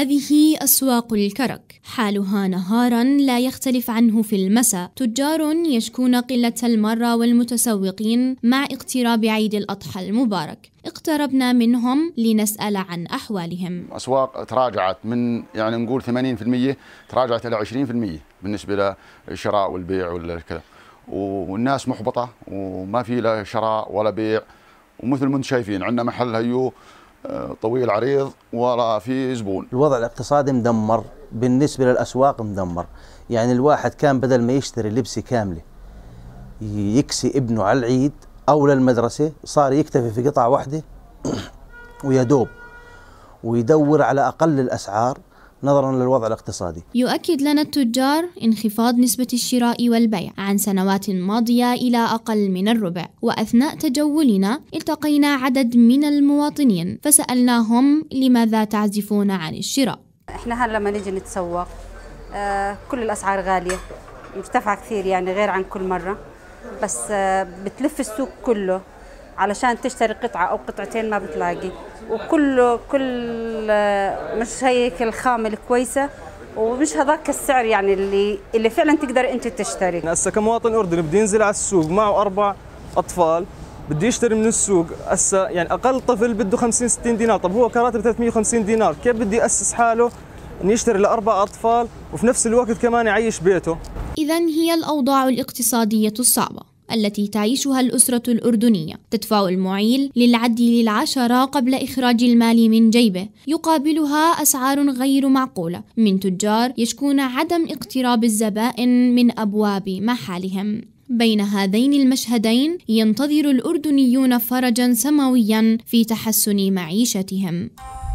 هذه أسواق الكرك حالها نهارا لا يختلف عنه في المساء تجار يشكون قلة المرة والمتسوقين مع اقتراب عيد الأضحى المبارك اقتربنا منهم لنسأل عن أحوالهم أسواق تراجعت من يعني نقول 80% تراجعت إلى 20% بالنسبة للشراء والبيع والكذا والناس محبطة وما في لا شراء ولا بيع ومثل ما انتم شايفين عندنا محل هيو طويل عريض ولا في زبون الوضع الاقتصادي مدمر بالنسبة للأسواق مدمر يعني الواحد كان بدل ما يشتري لبسة كاملة يكسي ابنه على العيد أو للمدرسة صار يكتفي في قطعة واحدة ويدوب ويدور على أقل الأسعار نظرا للوضع الاقتصادي يؤكد لنا التجار انخفاض نسبة الشراء والبيع عن سنوات ماضية إلى أقل من الربع وأثناء تجولنا التقينا عدد من المواطنين فسألناهم لماذا تعزفون عن الشراء احنا هلا لما نيجي نتسوق آه، كل الأسعار غالية مرتفعة كثير يعني غير عن كل مرة بس آه، بتلف السوق كله علشان تشتري قطعة أو قطعتين ما بتلاقي وكل كل آه، مش هيك الخامة الكويسة ومش هذاك السعر يعني اللي اللي فعلا تقدر انت تشتري يعني هسه كمواطن اردني بدي انزل على السوق معه اربع اطفال بدي يشتري من السوق هسه يعني اقل طفل بده 50 60 دينار طب هو كراتب 350 دينار كيف بدي اسس حاله انه يشتري لاربع اطفال وفي نفس الوقت كمان يعيش بيته اذا هي الاوضاع الاقتصاديه الصعبه التي تعيشها الأسرة الأردنية تدفع المعيل للعد للعشرة قبل إخراج المال من جيبه يقابلها أسعار غير معقولة من تجار يشكون عدم اقتراب الزبائن من أبواب محالهم بين هذين المشهدين ينتظر الأردنيون فرجا سماويا في تحسن معيشتهم